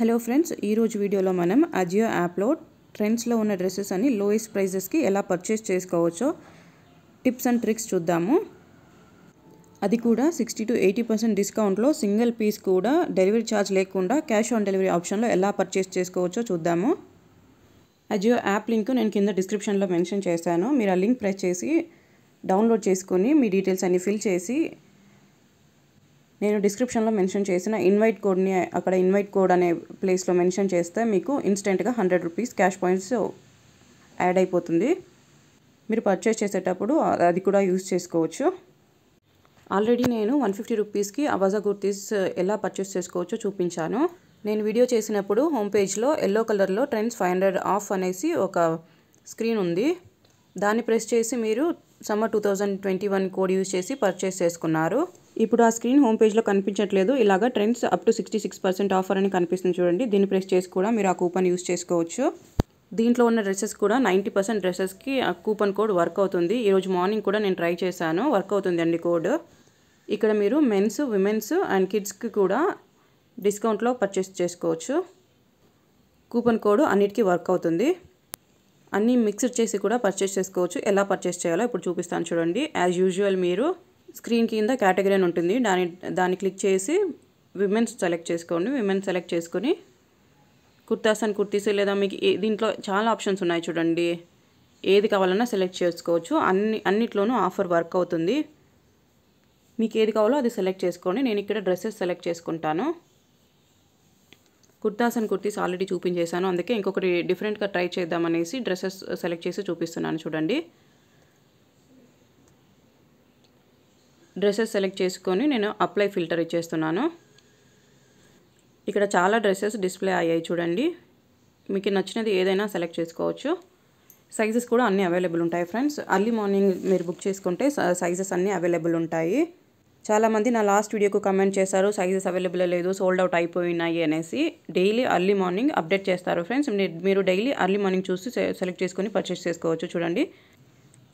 hello friends ఈరోజు వీడియోలో మనం అజియో యాప్లో ట్రెండ్స్లో ఉన్న డ్రెస్సెస్ అని లోయెస్ట్ ప్రైజెస్కి ఎలా పర్చేస్ చేసుకోవచ్చో టిప్స్ అండ్ ట్రిక్స్ చూద్దాము అది కూడా సిక్స్టీ టు ఎయిటీ పర్సెంట్ డిస్కౌంట్లో సింగిల్ పీస్ కూడా డెలివరీ ఛార్జ్ లేకుండా క్యాష్ ఆన్ డెలివరీ ఆప్షన్లో ఎలా పర్చేస్ చేసుకోవచ్చో చూద్దాము అజియో యాప్ లింక్ నేను కింద డిస్క్రిప్షన్లో మెన్షన్ చేశాను మీరు ఆ లింక్ ప్రెస్ చేసి డౌన్లోడ్ చేసుకొని మీ డీటెయిల్స్ అన్ని ఫిల్ చేసి నేను డిస్క్రిప్షన్లో మెన్షన్ చేసిన ఇన్వైట్ కోడ్ని అక్కడ ఇన్వైట్ కోడ్ అనే ప్లేస్లో మెన్షన్ చేస్తే మీకు ఇన్స్టెంట్గా hundred rupees cash points add అయిపోతుంది మీరు పర్చేస్ చేసేటప్పుడు అది కూడా యూస్ చేసుకోవచ్చు ఆల్రెడీ నేను వన్ ఫిఫ్టీ రూపీస్కి అవాజా కుర్తీస్ ఎలా పర్చేస్ చేసుకోవచ్చో చూపించాను నేను వీడియో చేసినప్పుడు హోమ్ పేజ్లో ఎల్లో కలర్లో ట్రెండ్స్ ఫైవ్ హండ్రెడ్ ఆఫ్ అనేసి ఒక స్క్రీన్ ఉంది దాన్ని ప్రెస్ చేసి మీరు summer two thousand twenty one code use చేసి పర్చేస్ చేసుకున్నారు ఇప్పుడు ఆ స్క్రీన్ హోమ్ పేజ్లో కనిపించట్లేదు ఇలాగ trends up to sixty six percent offer అని కనిపిస్తుంది చూడండి దీన్ని ప్రెస్ చేసి కూడా మీరు ఆ కూపన్ యూజ్ చేసుకోవచ్చు దీంట్లో ఉన్న డ్రెస్సెస్ కూడా నైంటీ పర్సెంట్ డ్రెస్సెస్కి ఆ కూపన్ కోడ్ వర్క్ అవుతుంది ఈరోజు మార్నింగ్ కూడా నేను ట్రై చేశాను వర్క్ అవుతుంది అండి కోడ్ ఇక్కడ మీరు మెన్స్ విమెన్స్ అండ్ కిడ్స్కి కూడా డిస్కౌంట్లో పర్చేస్ చేసుకోవచ్చు కూపన్ కోడ్ అన్నిటికీ వర్క్ అవుతుంది అన్నీ మిక్స్డ్ చేసి కూడా పర్చేస్ చేసుకోవచ్చు ఎలా పర్చేస్ చేయాలో ఇప్పుడు చూపిస్తాను చూడండి యాజ్ యూజువల్ మీరు స్క్రీన్ కింద కేటగిరీ అని ఉంటుంది దాని దాన్ని క్లిక్ చేసి విమెన్స్ సెలెక్ట్ చేసుకోండి విమెన్స్ సెలెక్ట్ చేసుకొని కుర్తాస్ అండ్ కుర్తీస్ లేదా మీకు దీంట్లో చాలా ఆప్షన్స్ ఉన్నాయి చూడండి ఏది కావాలన్నా సెలెక్ట్ చేసుకోవచ్చు అన్ని అన్నిట్లోనూ ఆఫర్ వర్క్ అవుతుంది మీకు ఏది కావాలో అది సెలెక్ట్ చేసుకోండి నేను ఇక్కడ డ్రెస్సెస్ సెలెక్ట్ చేసుకుంటాను కుర్తాస్ అండ్ కుర్తీస్ ఆల్రెడీ చూపించేశాను అందుకే ఇంకొకటి డిఫరెంట్గా ట్రై చేద్దామనేసి డ్రెస్సెస్ సెలెక్ట్ చేసి చూపిస్తున్నాను చూడండి డ్రెస్సెస్ సెలెక్ట్ చేసుకొని నేను అప్లై ఫిల్టర్ ఇచ్చేస్తున్నాను ఇక్కడ చాలా డ్రెస్సెస్ డిస్ప్లే అయ్యాయి చూడండి మీకు నచ్చినది ఏదైనా సెలెక్ట్ చేసుకోవచ్చు సైజెస్ కూడా అన్నీ అవైలబుల్ ఉంటాయి ఫ్రెండ్స్ అర్లీ మార్నింగ్ మీరు బుక్ చేసుకుంటే సైజెస్ అన్నీ అవైలబుల్ ఉంటాయి చాలామంది నా లాస్ట్ వీడియోకు కమెంట్ చేశారు సైజెస్ అవైలబుల్ లేదు సోల్డ్ అవుట్ అయిపోయినాయి అనేసి డైలీ అర్లీ మార్నింగ్ అప్డేట్ చేస్తారు ఫ్రెండ్స్ మీరు డైలీ అర్లీ మార్నింగ్ చూసి సెలెక్ట్ చేసుకొని పర్చేస్ చేసుకోవచ్చు చూడండి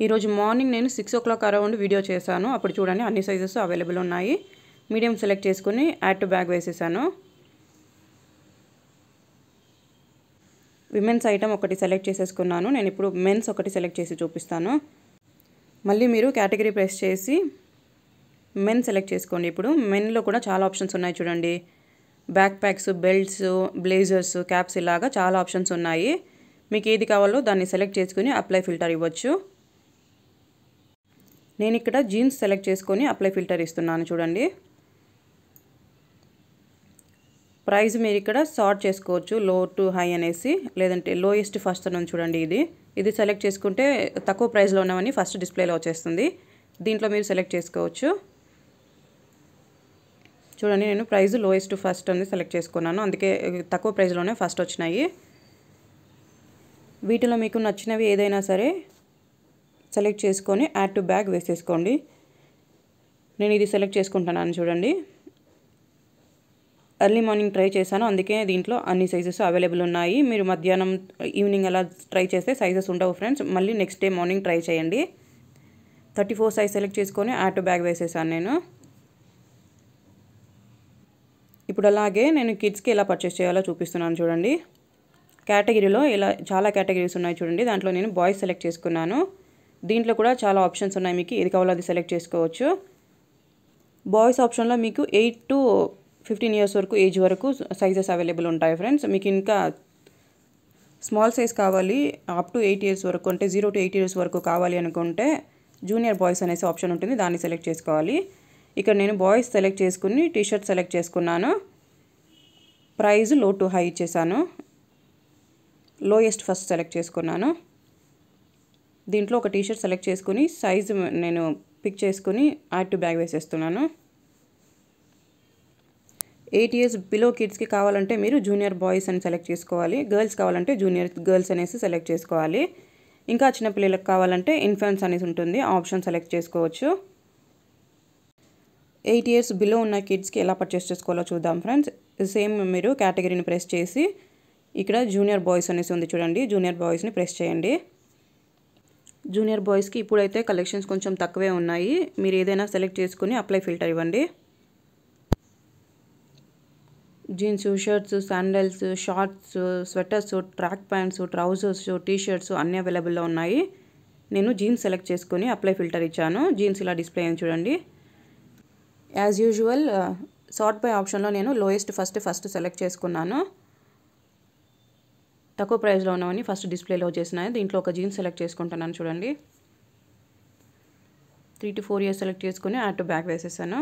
ఈరోజు మార్నింగ్ నేను six o'clock around video చేశాను అప్పుడు చూడండి అన్ని సైజెస్ అవైలబుల్ ఉన్నాయి మీడియం సెలెక్ట్ చేసుకుని యాడ్ టు బ్యాగ్ వేసేసాను విమెన్స్ ఐటమ్ ఒకటి సెలెక్ట్ చేసేసుకున్నాను నేను ఇప్పుడు మెన్స్ ఒకటి సెలెక్ట్ చేసి చూపిస్తాను మళ్ళీ మీరు కేటగిరీ ప్రెస్ చేసి మెన్ సెలెక్ట్ చేసుకోండి ఇప్పుడు మెన్లో కూడా చాలా ఆప్షన్స్ ఉన్నాయి చూడండి backpacks belts blazers caps ఇలాగా చాలా ఆప్షన్స్ ఉన్నాయి మీకు ఏది కావాలో దాన్ని సెలెక్ట్ చేసుకుని అప్లై ఫిల్టర్ ఇవ్వచ్చు నేను ఇక్కడ జీన్స్ సెలెక్ట్ చేసుకొని అప్లై ఫిల్టర్ ఇస్తున్నాను చూడండి ప్రైస్ మీరు ఇక్కడ సార్ట్ చేసుకోవచ్చు లో టు హై అనేసి లేదంటే లోయెస్ట్ ఫస్ట్ అని చూడండి ఇది ఇది సెలెక్ట్ చేసుకుంటే తక్కువ ప్రైస్లో ఉన్నవన్నీ ఫస్ట్ డిస్ప్లేలో వచ్చేస్తుంది దీంట్లో మీరు సెలెక్ట్ చేసుకోవచ్చు చూడండి నేను ప్రైజ్ లోయెస్ట్ ఫస్ట్ అని సెలెక్ట్ చేసుకున్నాను అందుకే తక్కువ ప్రైజ్లోనే ఫస్ట్ వచ్చినాయి వీటిలో మీకు నచ్చినవి ఏదైనా సరే సెలెక్ట్ చేసుకొని యాడ్ టు బ్యాగ్ వేసేసుకోండి నేను ఇది సెలెక్ట్ చేసుకుంటున్నాను చూడండి ఎర్లీ మార్నింగ్ ట్రై చేశాను అందుకే దీంట్లో అన్ని సైజెస్ అవైలబుల్ ఉన్నాయి మీరు మధ్యాహ్నం ఈవినింగ్ అలా ట్రై చేస్తే సైజెస్ ఉండవు ఫ్రెండ్స్ మళ్ళీ నెక్స్ట్ డే మార్నింగ్ ట్రై చేయండి థర్టీ ఫోర్ సైజ్ సెలెక్ట్ చేసుకొని యాడ్ టు బ్యాగ్ వేసేసాను నేను ఇప్పుడు అలాగే నేను కిడ్స్కి ఎలా పర్చేస్ చేయాలో చూపిస్తున్నాను చూడండి కేటగిరీలో ఇలా చాలా కేటగిరీస్ ఉన్నాయి చూడండి దాంట్లో నేను బాయ్స్ సెలెక్ట్ చేసుకున్నాను దీంట్లో కూడా చాలా ఆప్షన్స్ ఉన్నాయి మీకు ఏది కావాలో అది సెలెక్ట్ చేసుకోవచ్చు బాయ్స్ ఆప్షన్లో మీకు ఎయిట్ టు ఫిఫ్టీన్ ఇయర్స్ వరకు ఏజ్ వరకు సైజెస్ అవైలబుల్ ఉంటాయి ఫ్రెండ్స్ మీకు ఇంకా స్మాల్ సైజ్ కావాలి అప్ టు ఎయిట్ ఇయర్స్ వరకు అంటే జీరో టు ఎయిట్ ఇయర్స్ వరకు కావాలి అనుకుంటే జూనియర్ బాయ్స్ అనేసి ఆప్షన్ ఉంటుంది దాన్ని సెలెక్ట్ చేసుకోవాలి ఇక్కడ నేను బాయ్స్ సెలెక్ట్ చేసుకుని టీషర్ట్ సెలెక్ట్ చేసుకున్నాను ప్రైజ్ లో టు హై ఇచ్చేసాను లోయెస్ట్ ఫస్ట్ సెలెక్ట్ చేసుకున్నాను దీంట్లో ఒక టీషర్ట్ సెలెక్ట్ చేసుకుని సైజ్ నేను పిక్ చేసుకుని యాడ్ టు బ్యాగ్ వేసేస్తున్నాను ఎయిట్ ఇయర్స్ బిలో కిడ్స్కి కావాలంటే మీరు జూనియర్ బాయ్స్ అని సెలెక్ట్ చేసుకోవాలి గర్ల్స్ కావాలంటే జూనియర్ గర్ల్స్ అనేసి సెలెక్ట్ చేసుకోవాలి ఇంకా చిన్నపిల్లలకు కావాలంటే ఇన్ఫెన్స్ అనేసి ఉంటుంది ఆప్షన్ సెలెక్ట్ చేసుకోవచ్చు ఎయిట్ ఇయర్స్ బిలో ఉన్న కిడ్స్కి ఎలా పర్చేస్ చేసుకోవాలో చూద్దాం ఫ్రెండ్స్ సేమ్ మీరు కేటగిరీని ప్రెస్ చేసి ఇక్కడ జూనియర్ బాయ్స్ అనేసి ఉంది చూడండి జూనియర్ బాయ్స్ని ప్రెస్ చేయండి జూనియర్ బాయ్స్కి ఇప్పుడైతే కలెక్షన్స్ కొంచెం తక్కువే ఉన్నాయి మీరు ఏదైనా సెలెక్ట్ చేసుకుని అప్లై ఫిల్టర్ ఇవ్వండి jeans shirts sandals shorts sweaters track pants trousers t-shirts అన్నీ అవైలబుల్లో ఉన్నాయి నేను జీన్స్ సెలెక్ట్ చేసుకుని అప్లై ఫిల్టర్ ఇచ్చాను జీన్స్ ఇలా డిస్ప్లే అని చూడండి యాజ్ యూజువల్ సార్ట్ బై ఆప్షన్లో నేను లోయెస్ట్ ఫస్ట్ ఫస్ట్ సెలెక్ట్ చేసుకున్నాను తక్కువ ప్రైస్లో ఉన్నవని ఫస్ట్ డిస్ప్లేలో చేసినాయి దీంట్లో ఒక జీన్స్ సెలెక్ట్ చేసుకుంటున్నాను చూడండి three to four years select చేసుకుని యాడ్ టు బ్యాగ్ వేసేసాను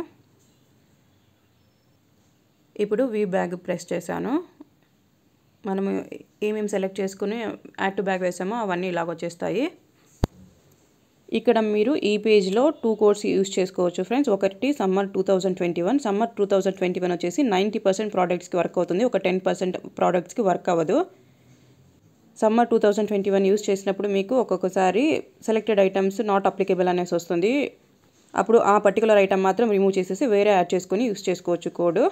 ఇప్పుడు వీ బ్యాగ్ ప్రెస్ చేశాను మనము ఏమేమి సెలెక్ట్ చేసుకుని యాడ్ టు బ్యాగ్ వేసామో అవన్నీ ఇలాగ వచ్చేస్తాయి ఇక్కడ మీరు ఈ పేజ్లో టూ కోడ్స్ యూజ్ చేసుకోవచ్చు ఫ్రెండ్స్ ఒకటి summer two thousand twenty one summer two thousand twenty one వచ్చేసి నైంటీ పర్సెంట్ ప్రోడక్ట్స్కి వర్క్ అవుతుంది ఒక టెన్ పర్సెంట్ ప్రోడక్ట్స్కి వర్క్ అవ్వదు summer two thousand twenty one use చేసినప్పుడు మీకు ఒక్కొక్కసారి సెలెక్టెడ్ ఐటమ్స్ నాట్ అప్లికేబుల్ అనేసి వస్తుంది అప్పుడు ఆ పర్టికులర్ ఐటమ్ మాత్రం రిమూవ్ చేసేసి వేరే యాడ్ చేసుకొని యూజ్ చేసుకోవచ్చు కోడ్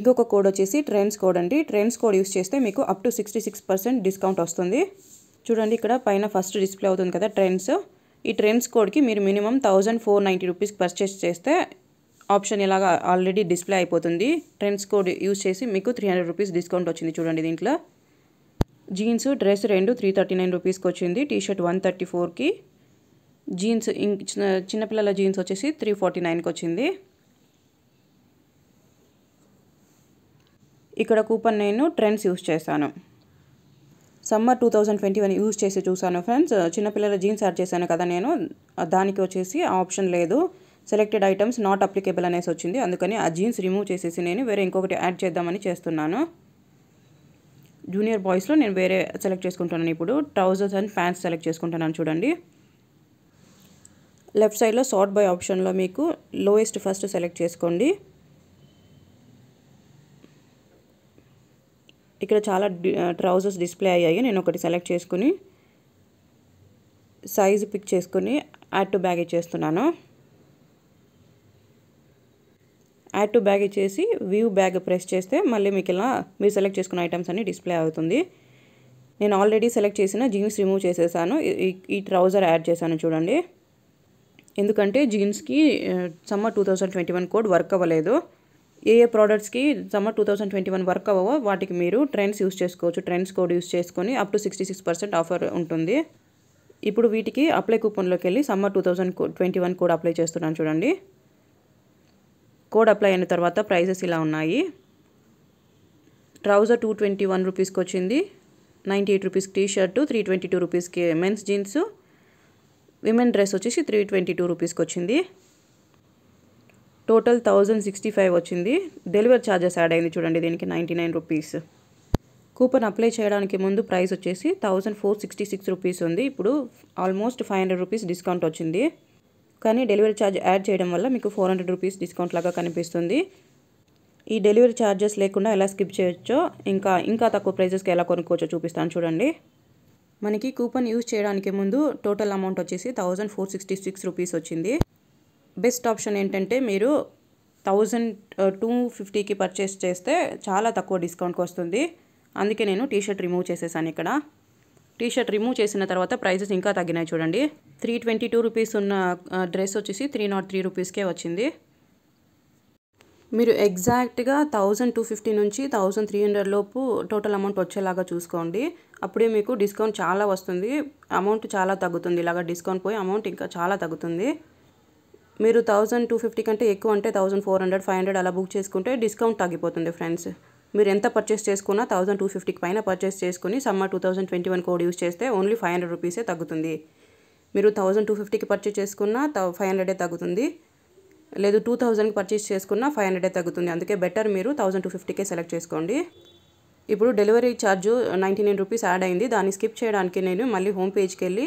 ఇంకొక కోడ్ వచ్చేసి ట్రెండ్స్ కోడ్ అండి ట్రెండ్స్ కోడ్ యూస్ చేస్తే మీకు up to sixty six percent discount వస్తుంది చూడండి ఇక్కడ పైన ఫస్ట్ డిస్ప్లే అవుతుంది కదా ట్రెండ్స్ ఈ ట్రెండ్స్ కోడ్కి మీరు మినిమం థౌజండ్ ఫోర్ నైంటీ రూపీస్కి పర్చేస్ చేస్తే ఆప్షన్ ఇలాగ ఆల్రెడీ డిస్ప్లే అయిపోతుంది ట్రెండ్స్ కోడ్ యూస్ చేసి మీకు త్రీ హండ్రెడ్ రూపీస్ డిస్కౌంట్ వచ్చింది చూడండి దీంట్లో జీన్స్ డ్రెస్ రెండు త్రీ థర్టీ నైన్ రూపీస్కి వచ్చింది టీషర్ట్ వన్ థర్టీ ఫోర్కి జీన్స్ చిన్న చిన్నపిల్లల జీన్స్ వచ్చేసి త్రీ ఫార్టీ నైన్కి వచ్చింది ఇక్కడ కూపన్ నేను ట్రెండ్స్ యూస్ చేశాను summer two thousand twenty one use చేసి చూసాను ఫ్రెండ్స్ చిన్నపిల్లల జీన్స్ యాడ్ చేశాను కదా నేను దానికి వచ్చేసి ఆప్షన్ లేదు సెలెక్టెడ్ ఐటమ్స్ నాట్ అప్లికేబుల్ అనేసి వచ్చింది అందుకని ఆ జీన్స్ రిమూవ్ చేసేసి నేను వేరే ఇంకొకటి యాడ్ చేద్దామని చేస్తున్నాను జూనియర్ బాయ్స్లో నేను వేరే సెలెక్ట్ చేసుకుంటున్నాను ఇప్పుడు ట్రౌజర్స్ అండ్ ప్యాంట్స్ సెలెక్ట్ చేసుకుంటున్నాను చూడండి లెఫ్ట్ సైడ్లో సార్ట్ బై ఆప్షన్లో మీకు లోయెస్ట్ ఫస్ట్ సెలెక్ట్ చేసుకోండి ఇక్కడ చాలా ట్రౌజర్స్ డిస్ప్లే అయ్యాయి నేను ఒకటి సెలెక్ట్ చేసుకుని సైజు పిక్ చేసుకుని యాడ్ టు బ్యాగ్ ఇచ్చేస్తున్నాను యాడ్ టు బ్యాగ్ ఇచ్చేసి వ్యూ బ్యాగ్ ప్రెస్ చేస్తే మళ్ళీ మీకు ఇలా మీరు సెలెక్ట్ చేసుకున్న ఐటమ్స్ అన్ని డిస్ప్లే అవుతుంది నేను ఆల్రెడీ సెలెక్ట్ చేసిన జీన్స్ రిమూవ్ చేసేసాను ఈ ట్రౌజర్ యాడ్ చేశాను చూడండి ఎందుకంటే జీన్స్కి summer two thousand twenty one code work అవ్వలేదు ఏ ఏ ప్రోడక్ట్స్కి summer two thousand twenty one work అవ్వో వాటికి మీరు ట్రెండ్స్ యూస్ చేసుకోవచ్చు ట్రెండ్స్ కోడ్ యూస్ చేసుకొని up to sixty six percent offer ఉంటుంది ఇప్పుడు వీటికి అప్లై కూపన్లోకి వెళ్ళి summer two thousand twenty one code apply చేస్తున్నాను చూడండి కోడ్ అప్లై అయిన తర్వాత ప్రైజెస్ ఇలా ఉన్నాయి ట్రౌజర్ టూ ట్వంటీ వన్ రూపీస్కి వచ్చింది నైంటీ ఎయిట్ రూపీస్కి టీషర్టు త్రీ ట్వంటీ టూ రూపీస్కి మెన్స్ జీన్స్ విమెన్ డ్రెస్ వచ్చేసి త్రీ ట్వంటీ టూ రూపీస్కి వచ్చింది టోటల్ థౌజండ్ సిక్స్టీ ఫైవ్ వచ్చింది డెలివరీ ఛార్జెస్ యాడ్ అయింది చూడండి దీనికి ninety nine rupees coupon apply చేయడానికి ముందు ప్రైస్ వచ్చేసి thousand four sixty six rupees ఉంది ఇప్పుడు almost five hundred rupees discount వచ్చింది కానీ డెలివరీ ఛార్జ్ యాడ్ చేయడం వల్ల మీకు ఫోర్ హండ్రెడ్ రూపీస్ డిస్కౌంట్ లాగా కనిపిస్తుంది ఈ డెలివరీ ఛార్జెస్ లేకుండా ఎలా స్కిప్ చేయొచ్చో ఇంకా ఇంకా తక్కువ ప్రైజెస్కి ఎలా కొనుక్కోవచ్చో చూపిస్తాను చూడండి మనకి కూపన్ యూజ్ చేయడానికి ముందు టోటల్ అమౌంట్ వచ్చేసి thousand four sixty six rupees వచ్చింది బెస్ట్ ఆప్షన్ ఏంటంటే మీరు థౌజండ్ టూ ఫిఫ్టీకి పర్చేస్ చేస్తే చాలా తక్కువ డిస్కౌంట్కి వస్తుంది అందుకే నేను టీషర్ట్ రిమూవ్ చేసేసాను ఇక్కడ టీషర్ట్ రిమూవ్ చేసిన తర్వాత ప్రైజెస్ ఇంకా తగ్గినాయి చూడండి త్రీ ట్వంటీ టూ రూపీస్ ఉన్న డ్రెస్ వచ్చేసి త్రీ నాట్ త్రీ రూపీస్కే వచ్చింది మీరు ఎగ్జాక్ట్గా థౌజండ్ టూ ఫిఫ్టీ నుంచి థౌజండ్ త్రీ హండ్రెడ్ లోపు టోటల్ అమౌంట్ వచ్చేలాగా చూసుకోండి అప్పుడే మీకు డిస్కౌంట్ చాలా వస్తుంది అమౌంట్ చాలా తగ్గుతుంది ఇలాగ డిస్కౌంట్ పోయి అమౌంట్ ఇంకా చాలా తగ్గుతుంది మీరు థౌజండ్ టూ ఫిఫ్టీ కంటే ఎక్కువ అంటే thousand four hundred five hundred అలా బుక్ చేసుకుంటే డిస్కౌంట్ తగ్గిపోతుంది ఫ్రెండ్స్ మీరు ఎంత పర్చేస్ చేసుకున్నా థౌజండ్ టూ ఫిఫ్టీకి పైన పర్చేస్ చేసుకుని summer two thousand twenty one code use చేస్తే ఓన్లీ ఫైవ్ హండ్రెడ్ రూపీసే తగ్గుతుంది మీరు థౌజండ్ టూ ఫిఫ్టీకి పర్చేస్ చేసుకున్నా ఫైవ్ హండ్రెడే తగ్గుతుంది లేదు టూ థౌజండ్కి పర్చేస్ చేసుకున్నా ఫైవ్ హండ్రెడే తగ్గుతుంది అందుకే బెటర్ మీరు థౌజండ్ టూ ఫిఫ్టీకే సెలెక్ట్ చేసుకోండి ఇప్పుడు delivery charge ninety nine rupees add అయింది దాన్ని స్కిప్ చేయడానికి నేను మళ్ళీ హోమ్ పేజ్కి వెళ్ళి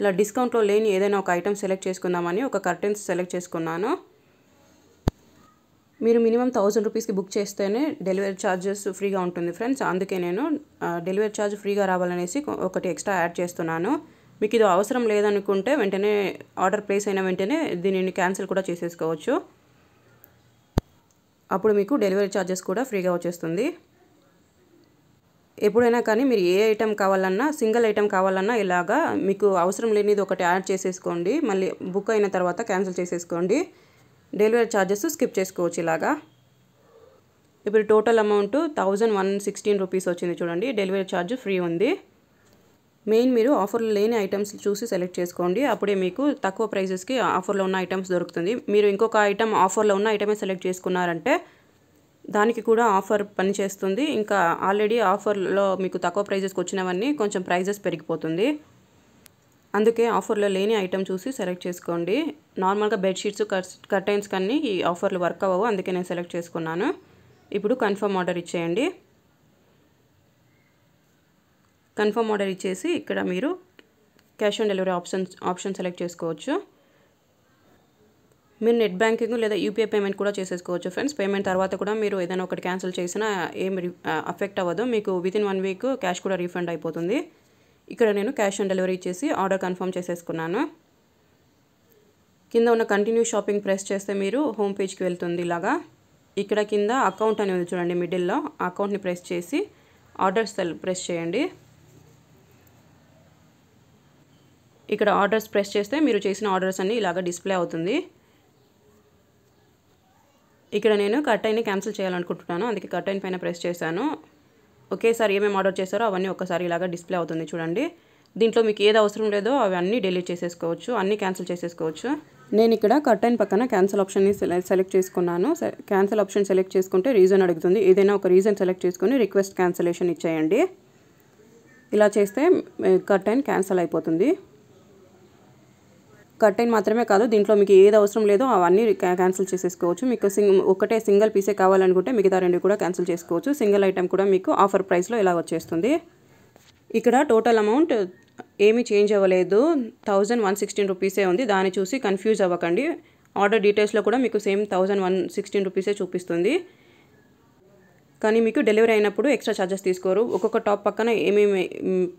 ఇలా డిస్కౌంట్లో లేని ఏదైనా ఒక ఐటెం సెలెక్ట్ చేసుకుందామని ఒక కర్టెన్స్ సెలెక్ట్ చేసుకున్నాను మీరు మినిమం థౌజండ్ రూపీస్కి బుక్ చేస్తేనే డెలివరీ ఛార్జెస్ ఫ్రీగా ఉంటుంది ఫ్రెండ్స్ అందుకే నేను డెలివరీ ఛార్జ్ ఫ్రీగా రావాలనేసి ఒకటి ఎక్స్ట్రా యాడ్ చేస్తున్నాను మీకు ఇది అవసరం లేదనుకుంటే వెంటనే ఆర్డర్ ప్లేస్ అయిన వెంటనే దీనిని క్యాన్సిల్ కూడా చేసేసుకోవచ్చు అప్పుడు మీకు డెలివరీ ఛార్జెస్ కూడా ఫ్రీగా వచ్చేస్తుంది ఎప్పుడైనా కానీ మీరు ఏ ఐటెం కావాలన్నా సింగిల్ ఐటెం కావాలన్నా ఇలాగా మీకు అవసరం లేనిది ఒకటి యాడ్ చేసేసుకోండి మళ్ళీ బుక్ అయిన తర్వాత క్యాన్సిల్ చేసేసుకోండి డెలివరీ ఛార్జెస్ స్కిప్ చేసుకోవచ్చు ఇలాగా ఇప్పుడు total amount thousand one sixteen rupees వచ్చింది చూడండి డెలివరీ ఛార్జ్ ఫ్రీ ఉంది మెయిన్ మీరు ఆఫర్లు లేని ఐటమ్స్ చూసి సెలెక్ట్ చేసుకోండి అప్పుడే మీకు తక్కువ ప్రైజెస్కి ఆఫర్లో ఉన్న ఐటమ్స్ దొరుకుతుంది మీరు ఇంకొక ఐటమ్ ఆఫర్లో ఉన్న ఐటమే సెలెక్ట్ చేసుకున్నారంటే దానికి కూడా ఆఫర్ పనిచేస్తుంది ఇంకా ఆల్రెడీ ఆఫర్లో మీకు తక్కువ ప్రైజెస్కి వచ్చినవన్నీ కొంచెం ప్రైజెస్ పెరిగిపోతుంది అందుకే ఆఫర్లో లేని ఐటెం చూసి సెలెక్ట్ చేసుకోండి నార్మల్గా బెడ్షీట్స్ కర్టైన్స్ కానీ ఈ ఆఫర్లు వర్క్ అవ్వవు అందుకే నేను సెలెక్ట్ చేసుకున్నాను ఇప్పుడు కన్ఫర్మ్ ఆర్డర్ ఇచ్చేయండి కన్ఫర్మ్ ఆర్డర్ ఇచ్చేసి ఇక్కడ మీరు cash on delivery option option select చేసుకోవచ్చు మీరు నెట్ బ్యాంకింగ్ లేదా యూపీఐ పేమెంట్ కూడా చేసేసుకోవచ్చు ఫ్రెండ్స్ పేమెంట్ తర్వాత కూడా మీరు ఏదైనా ఒకటి క్యాన్సిల్ చేసినా ఏం అఫెక్ట్ అవ్వదు మీకు వితిన్ వన్ వీక్ క్యాష్ కూడా రీఫండ్ అయిపోతుంది ఇక్కడ నేను క్యాష్ ఆన్ డెలివరీ చేసి ఆర్డర్ కన్ఫర్మ్ చేసేసుకున్నాను కింద ఉన్న కంటిన్యూ షాపింగ్ ప్రెస్ చేస్తే మీరు హోమ్ పేజ్కి వెళ్తుంది ఇలాగా ఇక్కడ కింద అకౌంట్ అనేది చూడండి మిడిల్లో అకౌంట్ని ప్రెస్ చేసి ఆర్డర్స్ ప్రెస్ చేయండి ఇక్కడ ఆర్డర్స్ ప్రెస్ చేస్తే మీరు చేసిన ఆర్డర్స్ అన్నీ ఇలాగ డిస్ప్లే అవుతుంది ఇక్కడ నేను కర్టైన్ని క్యాన్సిల్ చేయాలనుకుంటున్నాను అందుకే కర్టైన్ పైన ప్రెస్ చేశాను ఒకేసారి ఏమేమి ఆర్డర్ చేశారో అవన్నీ ఒకసారి ఇలాగా డిస్ప్లే అవుతుంది చూడండి దీంట్లో మీకు ఏది అవసరం లేదో అవన్నీ డిలీట్ చేసేసుకోవచ్చు అన్నీ క్యాన్సిల్ చేసేసుకోవచ్చు నేను ఇక్కడ కర్టైన్ పక్కన క్యాన్సిల్ ఆప్షన్ని సెలెక్ట్ చేసుకున్నాను క్యాన్సిల్ ఆప్షన్ సెలెక్ట్ చేసుకుంటే రీజన్ అడుగుతుంది ఏదైనా ఒక రీజన్ సెలెక్ట్ చేసుకుని రిక్వెస్ట్ క్యాన్సిలేషన్ ఇచ్చేయండి ఇలా చేస్తే కర్టైన్ క్యాన్సిల్ అయిపోతుంది కర్టైన్ మాత్రమే కాదు దీంట్లో మీకు ఏది అవసరం లేదో అవన్నీ క్యాన్సిల్ చేసేసుకోవచ్చు మీకు సింగ్ ఒకటే సింగిల్ పీసే కావాలనుకుంటే మిగతా రెండు కూడా క్యాన్సిల్ చేసుకోవచ్చు సింగిల్ ఐటెం కూడా మీకు ఆఫర్ ప్రైస్లో ఇలా వచ్చేస్తుంది ఇక్కడ టోటల్ అమౌంట్ ఏమీ చేంజ్ అవ్వలేదు థౌజండ్ వన్ సిక్స్టీన్ రూపీసే ఉంది దాన్ని చూసి కన్ఫ్యూజ్ అవ్వకండి ఆర్డర్ డీటెయిల్స్లో కూడా మీకు సేమ్ థౌజండ్ వన్ సిక్స్టీన్ రూపీసే చూపిస్తుంది కానీ మీకు డెలివరీ అయినప్పుడు ఎక్స్ట్రా ఛార్జెస్ తీసుకోరు ఒక్కొక్క టాప్ పక్కన ఏమేమి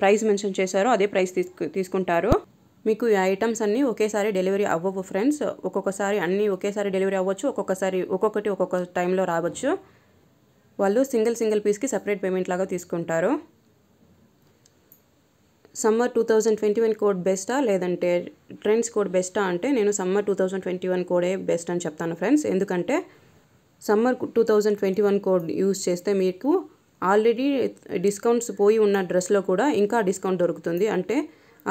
ప్రైస్ మెన్షన్ చేశారో అదే ప్రైస్ తీసుకుంటారు మీకు ఈ ఐటమ్స్ అన్నీ ఒకేసారి డెలివరీ అవ్వవు ఫ్రెండ్స్ ఒక్కొక్కసారి అన్నీ ఒకేసారి డెలివరీ అవ్వచ్చు ఒక్కొక్కసారి ఒక్కొక్కటి ఒక్కొక్క టైంలో రావచ్చు వాళ్ళు సింగిల్ సింగిల్ పీస్కి సపరేట్ పేమెంట్ లాగా తీసుకుంటారు summer two thousand twenty one code బెస్టా లేదంటే ట్రెండ్స్ కోడ్ బెస్టా అంటే నేను summer two thousand twenty one కోడే బెస్ట్ అని చెప్తాను ఫ్రెండ్స్ ఎందుకంటే summer two thousand twenty one code use చేస్తే మీకు ఆల్రెడీ డిస్కౌంట్స్ పోయి ఉన్న డ్రెస్లో కూడా ఇంకా డిస్కౌంట్ దొరుకుతుంది అంటే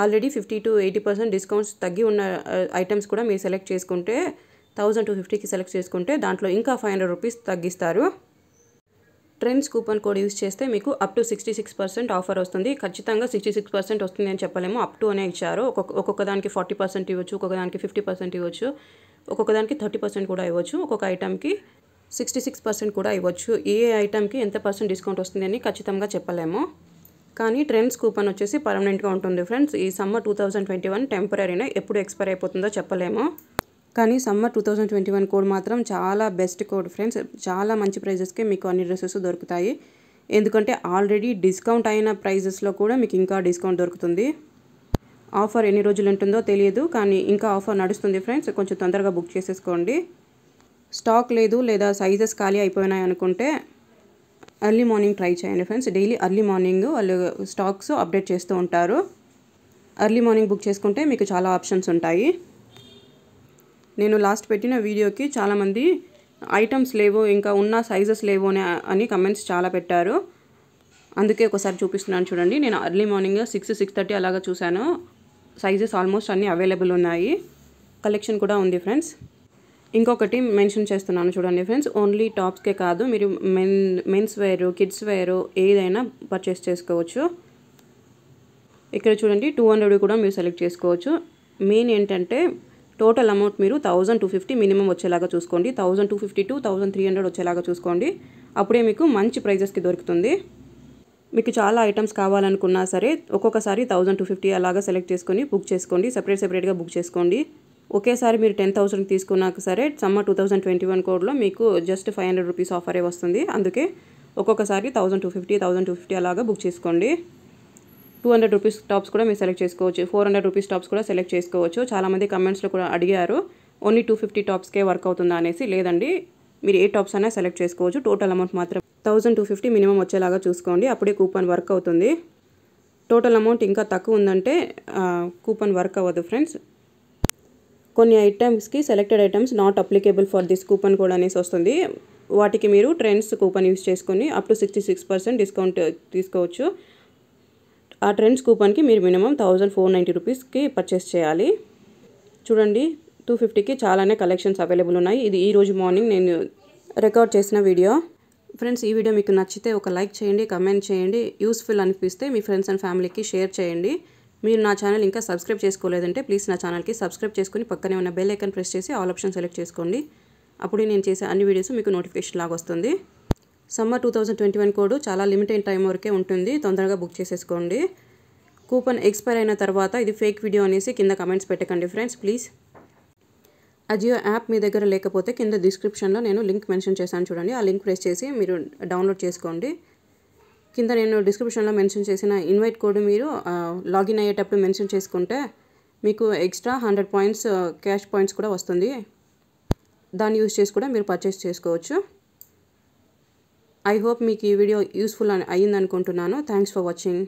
already fifty to eighty percent discounts తగ్గి ఉన్న ఐటమ్స్ కూడా మీరు సెలెక్ట్ చేసుకుంటే థౌజండ్ టూ ఫిఫ్టీకి సెలెక్ట్ చేసుకుంటే దాంట్లో ఇంకా ఫైవ్ హండ్రెడ్ రూపీస్ తగ్గిస్తారు ట్రెండ్స్ కూపన్ కోడ్ యూస్ చేస్తే మీకు up to sixty six percent offer వస్తుంది ఖచ్చితంగా సిక్స్టీ సిక్స్ పర్సెంట్ వస్తుంది అని చెప్పలేము అప్ టు అనే ఇచ్చారు ఒక్కొక్క ఒక్కొక్క దానికి ఫార్టీ పర్సెంట్ ఇవ్వచ్చు ఒక్కొక్క దానికి ఫిఫ్టీ పర్సెంట్ ఇవ్వచ్చు ఒక్కొక్క దానికి థర్టీ పర్సెంట్ కూడా ఇవ్వచ్చు ఒక్కొక్క ఐటమ్కి సిక్స్టీ సిక్స్ పర్సెంట్ కూడా ఇవ్వచ్చు ఏ ఐటమ్కి ఎంత పర్సెంట్ డిస్కౌంట్ వస్తుందని ఖచ్చితంగా చెప్పలేము కానీ ట్రెండ్స్ కూపన్ వచ్చేసి పర్మనెంట్గా ఉంటుంది ఫ్రెండ్స్ ఈ summer two thousand twenty one టెంపరీనే ఎప్పుడు ఎక్స్పైర్ అయిపోతుందో చెప్పలేము కానీ summer two thousand twenty one code మాత్రం చాలా బెస్ట్ కోడ్ ఫ్రెండ్స్ చాలా మంచి ప్రైజెస్కే మీకు అన్ని డ్రెస్సెస్ దొరుకుతాయి ఎందుకంటే ఆల్రెడీ డిస్కౌంట్ అయిన ప్రైజెస్లో కూడా మీకు ఇంకా డిస్కౌంట్ దొరుకుతుంది ఆఫర్ ఎన్ని రోజులు ఉంటుందో తెలియదు కానీ ఇంకా ఆఫర్ నడుస్తుంది ఫ్రెండ్స్ కొంచెం తొందరగా బుక్ చేసేసుకోండి స్టాక్ లేదు లేదా సైజెస్ ఖాళీ అయిపోయినాయి అనుకుంటే ఎర్లీ మార్నింగ్ ట్రై చేయండి ఫ్రెండ్స్ డైలీ ఎర్లీ మార్నింగ్ వాళ్ళు స్టాక్స్ అప్డేట్ చేస్తూ ఉంటారు ఎర్లీ మార్నింగ్ బుక్ చేసుకుంటే మీకు చాలా ఆప్షన్స్ ఉంటాయి నేను లాస్ట్ పెట్టిన వీడియోకి చాలామంది ఐటమ్స్ లేవు ఇంకా ఉన్న సైజెస్ లేవు అని కమెంట్స్ చాలా పెట్టారు అందుకే ఒకసారి చూపిస్తున్నాను చూడండి నేను early morning six six thirty అలాగా చూశాను సైజెస్ ఆల్మోస్ట్ అన్నీ అవైలబుల్ ఉన్నాయి కలెక్షన్ కూడా ఉంది ఫ్రెండ్స్ ఇంకొకటి మెన్షన్ చేస్తున్నాను చూడండి ఫ్రెండ్స్ ఓన్లీ టాప్స్కే కాదు మీరు మెన్ మెన్స్ వేరు కిడ్స్ వేరు ఏదైనా పర్చేస్ చేసుకోవచ్చు ఇక్కడ చూడండి టూ హండ్రెడ్ కూడా మీరు సెలెక్ట్ చేసుకోవచ్చు మెయిన్ ఏంటంటే టోటల్ అమౌంట్ మీరు థౌజండ్ టూ ఫిఫ్టీ మినిమం వచ్చేలాగా చూసుకోండి thousand two fifty two thousand three hundred వచ్చేలాగా చూసుకోండి అప్పుడే మీకు మంచి ప్రైజెస్కి దొరుకుతుంది మీకు చాలా ఐటమ్స్ కావాలనుకున్నా సరే ఒక్కొక్కసారి థౌజండ్ టూ ఫిఫ్టీ అలాగా సెలెక్ట్ చేసుకొని బుక్ చేసుకోండి సెపరేట్ సెపరేట్గా బుక్ చేసుకోండి ఒకేసారి మీరు టెన్ థౌసండ్ తీసుకున్నాక సరే summer two thousand twenty one కోడ్లో మీకు జస్ట్ ఫైవ్ హండ్రెడ్ రూపీస్ ఆఫరే వస్తుంది అందుకే ఒక్కొక్కసారి thousand two fifty thousand two fifty అలాగా బుక్ చేసుకోండి టూ హండ్రెడ్ రూపీస్ టాప్స్ కూడా మీరు సెలెక్ట్ చేసుకోవచ్చు ఫోర్ హండ్రెడ్ రూపీస్ టాప్స్ కూడా సెలెక్ట్ చేసుకోవచ్చు చాలామంది కమెంట్స్లో కూడా అడిగారు ఓన్లీ టూ ఫిఫ్టీ టాప్స్కే వర్క్ అవుతుందా అనేసి లేదండి మీరు ఏ టాప్స్ అయినా సెలెక్ట్ చేసుకోవచ్చు టోటల్ అమౌంట్ మాత్రం థౌసండ్ టూ ఫిఫ్టీ మినిమం వచ్చేలాగా చూసుకోండి అప్పుడే కూపన్ వర్క్ అవుతుంది టోటల్ అమౌంట్ ఇంకా తక్కువ ఉందంటే కూపన్ వర్క్ అవ్వదు ఫ్రెండ్స్ కొన్ని ఐటమ్స్కి selected items not applicable for this coupon code అనేసి వస్తుంది వాటికి మీరు ట్రెండ్స్ కూపన్ యూస్ చేసుకొని up to sixty six percent discount తీసుకోవచ్చు ఆ ట్రెండ్స్ కూపన్కి మీరు మినిమం థౌజండ్ ఫోర్ నైంటీ రూపీస్కి పర్చేస్ చేయాలి చూడండి టూ ఫిఫ్టీకి చాలానే కలెక్షన్స్ అవైలబుల్ ఉన్నాయి ఇది ఈరోజు మార్నింగ్ నేను రికార్డ్ చేసిన వీడియో ఫ్రెండ్స్ ఈ వీడియో మీకు నచ్చితే ఒక లైక్ చేయండి కమెంట్ చేయండి యూస్ఫుల్ అనిపిస్తే మీ ఫ్రెండ్స్ అండ్ ఫ్యామిలీకి షేర్ చేయండి మీరు నా ఛానల్ ఇంకా సబ్స్క్రైబ్ చేసుకోలేదంటే ప్లీజ్ నా ఛానల్కి సబ్స్క్రైబ్ చేసుకుని పక్కనే ఉన్న బెల్ ఐకన్ ప్రెస్ చేసి ఆల్ ఆప్షన్ సెలెక్ట్ చేసుకోండి అప్పుడు నేను చేసే అన్ని వీడియోస్ మీకు నోటిఫికేషన్ లాగా వస్తుంది summer two thousand twenty one code చాలా లిమిటెడ్ టైం వరకే ఉంటుంది తొందరగా బుక్ చేసేసుకోండి కూపన్ ఎక్స్పైర్ అయిన తర్వాత ఇది ఫేక్ వీడియో అనేసి కింద కమెంట్స్ పెట్టకండి ఫ్రెండ్స్ ప్లీజ్ అజియో యాప్ మీ దగ్గర లేకపోతే కింద డిస్క్రిప్షన్లో నేను లింక్ మెన్షన్ చేశాను చూడండి ఆ లింక్ ప్రెస్ చేసి మీరు డౌన్లోడ్ చేసుకోండి కింద నేను డిస్క్రిప్షన్లో మెన్షన్ చేసిన ఇన్వైట్ కోడ్ మీరు లాగిన్ అయ్యేటప్పుడు మెన్షన్ చేసుకుంటే మీకు extra hundred points cash points కూడా వస్తుంది దాన్ని యూస్ చేసి కూడా మీరు పర్చేస్ చేసుకోవచ్చు ఐ హోప్ మీకు ఈ వీడియో యూస్ఫుల్ అయిందనుకుంటున్నాను థ్యాంక్స్ ఫర్ వాచింగ్